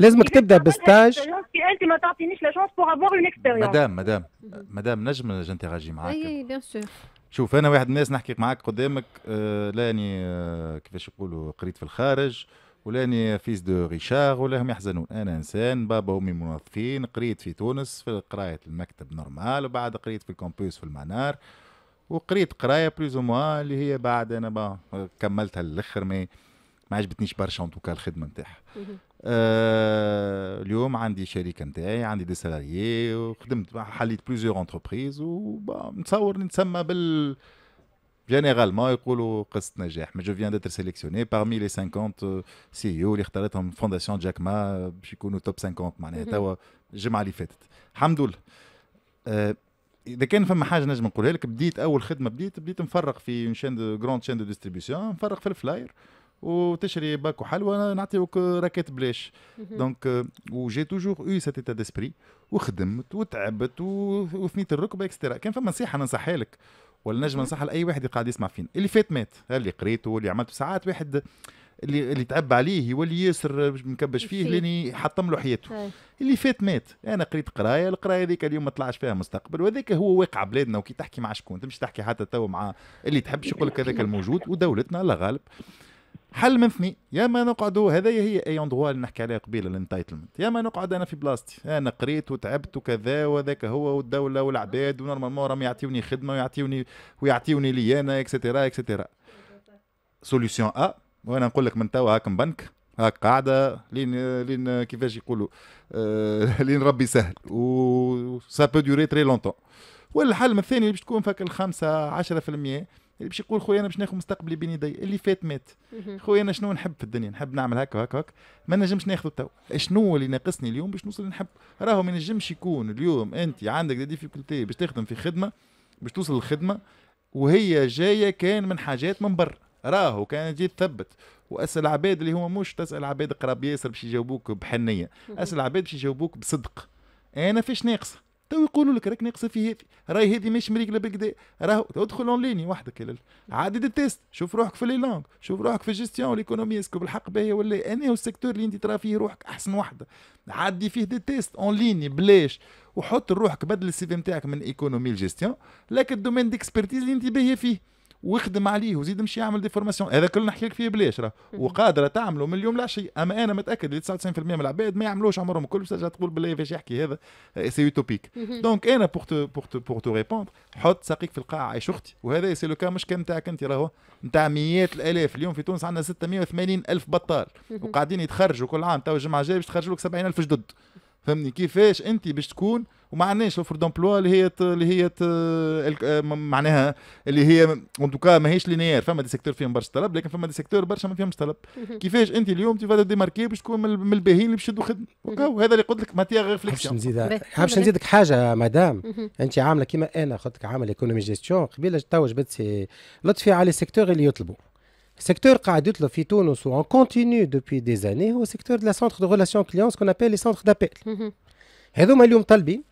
لازمك تبدا بستاج انت ما تعطينيش لا شونس بوغ افوار اون اكسبيريونس مدام مدام مدام نجم نتيراجي معاك اي بيان سور شوف انا واحد الناس نحكي معاك قدامك آه لاني آه كيفاش يقولوا قريت في الخارج ولاني فيس دو ريشار ولاهم يحزنون انا انسان بابا وامي موظفين قريت في تونس في قرايه المكتب نورمال وبعد قريت في الكومبوس في المنار وقريت قرايه بلوز او اللي هي بعد انا با كملتها للاخر ما ما عجبتنيش برشا ان الخدمه نتاعها آه، اليوم عندي شركه نتاعي عندي دي سالاريي وخدمت حليت بليزيور انتربريز ونتصور نتسمى بال جينيرالمون يقولوا قصه نجاح ما جو فيان داتر سيليكسيوني باغمي لي 50 سي او اللي اختارتهم فونداسيون جاك ما باش يكونوا توب 50 معناها توا الجمعه اللي فاتت الحمد لله آه، اذا كان فما حاجه نجم نقولها لك بديت اول خدمه بديت بديت نفرق في شين دو غراند شين دو ديستريبيسيون نفرق في الفلاير وتشري باكو حلوى نعطيوك راكات بلاش دونك وجي توجور اي سيت ايتا ديسبري وخدمت وتعبت وثنيت الركبه اكسترا كان فما نصيحه ننصحها لك ولا نجم ننصحها لاي واحد قاعد يسمع فينا اللي فات مات اللي قريته واللي عملته ساعات واحد اللي اللي تعب عليه يولي ياسر مكبش فيه لين يحطم له حياته هاي. اللي فات مات انا قريت قرايه القرايه هذيك اليوم ما طلعش فيها مستقبل وهذاك هو واقع بلادنا وكي تحكي مع شكون تمشي تحكي حتى تو مع اللي تحبش يقول لك هذاك الموجود ودولتنا الله غالب حل من اثنين يا ما نقعدوا هذايا هي اي اندروا اللي نحكي عليها قبيله الانتايتلمنت يا ما نقعد انا في بلاصتي انا قريت وتعبت وكذا وذاك هو والدوله والعباد ونورمالمون راهم يعطيوني خدمه ويعطيوني ويعطيوني لي انا اكسترا اكسترا سوليسيون ا وانا نقول لك من توا هاك بنك هاك قاعده لين لين كيفاش يقولوا آه، لين ربي سهل و سا بو دوري تري لونتون والحل الثاني اللي باش تكون فك الخمسة 10% اللي باش يقول خويا انا باش ناخذ مستقبلي بين يدي اللي فات مات خويا انا شنو نحب في الدنيا نحب نعمل هكا هكا هكا ما نجمش ناخذ تو شنو اللي ناقصني اليوم باش نوصل نحب راهو ما ينجمش يكون اليوم انت عندك دي ديفيكولتي باش تخدم في خدمه باش توصل للخدمه وهي جايه كان من حاجات من برا راهو كان جيت تثبت واسال عباد اللي هما مش تسال عباد قراب ياسر باش يجاوبوك بحنيه اسال عباد باش يجاوبوك بصدق انا فيش ناقصه تو يقولوا لك راك ناقصه فيه راهي هذه مش مريقله بالكدا راهو ادخل اون ليني وحدك دي تيست شوف روحك في لي لونغ شوف روحك في جيستيون ليكونومي اسكو بالحق باهي ولا انا هو السيكتور اللي انت ترى فيه روحك احسن وحده عدي فيه دي تيست اون ليني بلاش وحط روحك بدل السي في نتاعك من ايكونومي لجيستيون لكن الدومين ديكسبرتيز اللي انت باهيه فيه واخدم عليه وزيد مش يعمل دي فورماسيون هذا كله نحكي لك فيه بلاش راه وقادره تعمله من اليوم لعشي اما انا متاكد 99% من العباد ما يعملوش عمرهم الكل باش تقول بالله فاش يحكي هذا سي يوتوبيك دونك انا بور تو بور تو بور تو ريبوند حط ساقيك في القاعه عايش اختي وهذا سي لو كان مش كان نتاعك انت راهو نتاع مئات الالاف اليوم في تونس عندنا 680 الف بطال وقاعدين يتخرجوا كل عام تو الجمعه الجايه باش تخرج لك 70 الف جدد فهمني كيفاش انت باش تكون وما عندناش اوفر دومبلوا اللي هي اللي هي معناها اللي هي اون توكا ماهيش لينيير فما دي سيكتور فيهم برشا طلب لكن فما دي سيكتور برشا ما فيهمش طلب كيفاش انت اليوم تفا ديماركي باش تكون من الباهين اللي باش يشدوا خدمه وهذا اللي قلت لك ماتيا ريفليكسيون حابش نزيدك حاجه مدام انت عامله كيما انا قلت لك عامله ايكونومي جيستيون قبيله تو جبت لطفي على السيكتور اللي يطلبوا سيكتور قاعد يطلب في تونس وان كونتينيو دوبوي دي زاني هو سيكتور دو لا سونتر دو ريلاسيون كليون سكون ابيل لي سونتر دابيل هذوما اليوم طالبين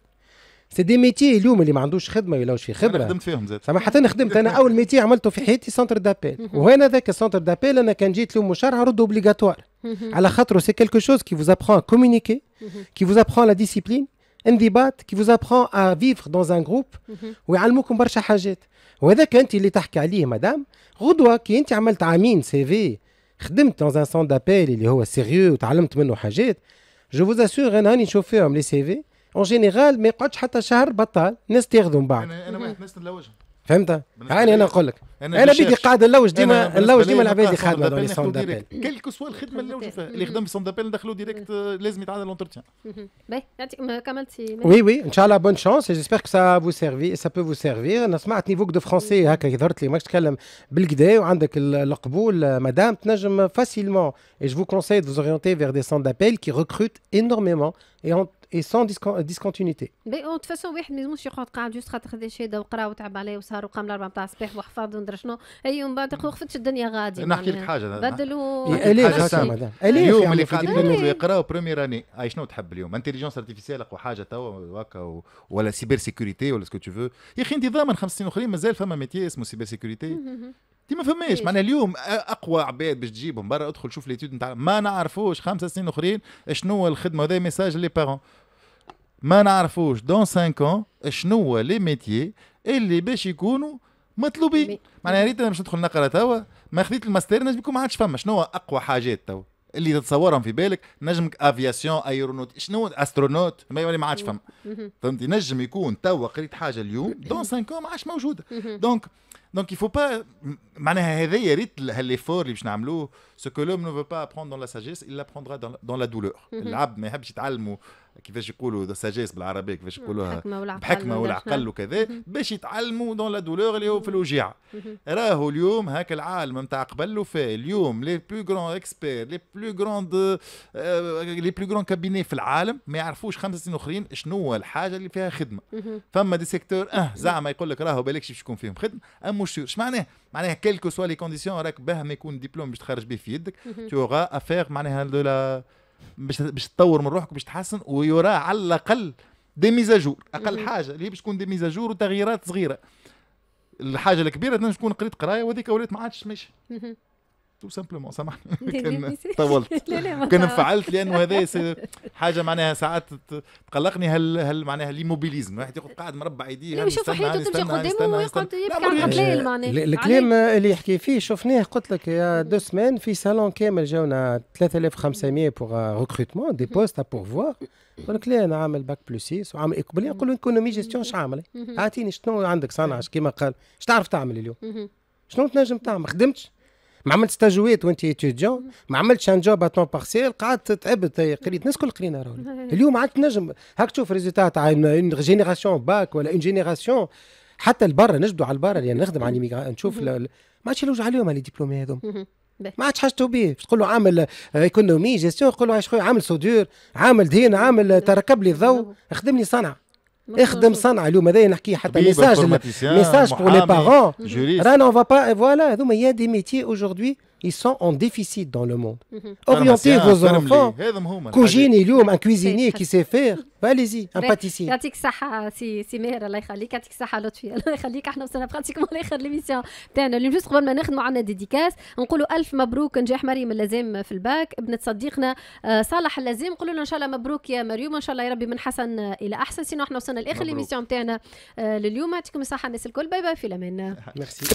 سي دي ميتي اليوم اللي ما عندوش خدمه ولا في خبره خدمت فيهم زاد سما حتى انا خدمت انا اول ميتي عملته في حياتي سنتر دابيل وهنا ذاك السنتر دابيل انا كان جيت اليوم مشارع رد اوبليغاتوار على خاطر سي كيلكو شوز كي فوز ابخون كومونيكي كي فوز ابخون لا ديسيبلين انضباط كي فوز ابخون ا فيفر دون ان جروب ويعلموكم برشا حاجات وهذاك انت اللي تحكي عليه مدام غدوه كي انت عملت عامين سي في خدمت دون ان سون دابيل اللي هو سيريو وتعلمت منه حاجات جو فوز اسيغ انا راني نشوف فيهم لي سي في اون جينيرال ما يقعدش حتى شهر بطال الناس تاخذوا من بعد انا انا واحد الناس تلوج فهمت هاني يعني انا نقول لك انا, بدي قاعد اللوج ديما اللوج ديما العباد خادمه دوني سون دابيل كل سوا الخدمه اللي نلوجوا فيها اللي خدم سون دابيل دخلوا ديريكت آه، لازم يتعادل لونترتيان باهي يعطيك كملتي وي وي ان شاء الله بون شونس جيسبيغ كو سا فو سيرفي سا بو فو سيرفي انا سمعت نيفوك دو فرونسي هكا ظهرت لي ماكش تكلم بالكدا وعندك القبول آه، مدام تنجم فاسيلمون اي جو فو كونساي دو فوز اورينتي فيغ دي سون دابيل كي ريكروت انورميمون اي اي سون ديسكونتينيتي باهي اون تفاسون واحد ما يلزموش يقعد قاعد جوست خاطر خذ شهاده وقرا وتعب عليه وسهر وقام ل نتاع الصباح وحفظ وندرى شنو اي ومن بعد خفتش الدنيا غادي نحكي لك حاجه بدلوا اليف مدام اليوم اللي قاعد يقراوا بروميير اني اي شنو تحب اليوم انتيليجونس ارتيفيسيال اقوى حاجه توا هكا ولا سيبر سيكوريتي ولا سكو تو فو يا اخي انتظاما خمس سنين اخرين مازال فما ميتي اسمه سيبر سيكوريتي تي ما فماش معناها اليوم اقوى عباد باش تجيبهم برا ادخل شوف ليتود نتاع ما نعرفوش خمسة سنين اخرين شنو هو الخدمه هذا ميساج لي بارون ما نعرفوش دون 5 ans شنو هو لي ميتيي اللي باش يكونوا مطلوبين معناها ريت انا باش ندخل نقرا توا ما خذيت الماستير نجم يكون ما عادش فما شنو اقوى حاجات توا اللي تتصورهم في بالك نجمك افياسيون ايرونوت شنو استرونوت ما ما عادش فما فهمتي نجم يكون توا قريت حاجه اليوم دون 5 ans ما عادش موجوده دونك Donc, il faut pas. ce que l'homme ne veut pas apprendre dans la sagesse, il l'apprendra dans la douleur. Mm-hmm. كيفاش يقولوا ذا ساجيس بالعربيه كيفاش يقولوها بحكمه والعقل نعم. وكذا باش يتعلموا دون لا دولور اللي هو في الوجيعه راهو اليوم هاك العالم نتاع قبل في اليوم لي بلو غران اكسبير لي بلو غران لي بلو غران كابيني في العالم ما يعرفوش خمس سنين اخرين شنو هو الحاجه اللي فيها خدمه فما دي سيكتور اه زعما يقول لك راهو بالك باش يكون فيهم خدمه ام مش معناه معناها كيلكو سوا لي كونديسيون راك باه ما يكون ديبلوم باش تخرج به في يدك تو افير معناها دو لا باش باش تطور من روحك باش تحسن ويراه على الاقل دي ميزاجور اقل حاجه اللي هي باش تكون دي ميزاجور وتغييرات صغيره الحاجه الكبيره تنجم تكون قريت قرايه وهذيك ولات ما عادش ماشي تو سامبلومون سامحني كان طولت كان فعلت لانه هذا حاجه معناها ساعات تقلقني هل هل معناها ليموبيليزم واحد يقعد قاعد مربع ايديه يشوف حياته تمشي قدامه ويقعد يبكي على الليل معناها الكلام اللي يحكي فيه شفناه قلت لك يا دو سمان في سالون كامل جاونا 3500 بوغ ريكروتمون دي بوست ا بورفوار يقول لك لا انا عامل باك بلو 6 وعامل اقبليه نقول له ايكونومي جيستيون اش عامل اعطيني شنو عندك صنعه كيما قال اش تعرف تعمل اليوم شنو تنجم تعمل خدمتش ما عملت ستاجويت وانت اتيديون ما عملتش ان جوب اتون بارسيل قعدت تعبت قريت الناس الكل قرينا راهو اليوم عاد نجم هاك تشوف ريزولتا تاع اون جينيراسيون باك ولا اون جينيراسيون حتى البرا نجدوا على البرا يعني نخدم على ليميغرا نشوف إيه. ما عادش يلوج عليهم على ديبلومي هذوم إيه. ما عادش حاجته بيه باش تقول له عامل ايكونومي جيستيون تقول له عامل صدور عامل دين عامل تركب لي الضوء خدم لي صنعه اخدم صنعه اليوم هذايا نحكي حتى ميساج ميساج بور لي بارون رانا اون فا با فوالا هذوما يا دي ميتي اجوردي ils sont en déficit dans le monde. Orientez mhm. vos enfants. كوجيني اليوم ان كويزيني un سي فير فاليزي ان باتيسي يعطيك الصحة سي سي ماهر الله يخليك يعطيك الصحة لطفي الله يخليك احنا وصلنا براتيكمون لآخر اليوم قبل ما نخدموا عندنا ديديكاس نقولوا ألف مبروك نجاح مريم اللازم في الباك ابنة صديقنا آه، صالح اللازم نقولوا له إن شاء الله مبروك يا مريم وإن شاء الله يا ربي من حسن إلى أحسن سينو احنا وصلنا لآخر ليميسيون تاعنا آه، لليوم يعطيكم الصحة الناس الكل باي باي في الأمان ميرسي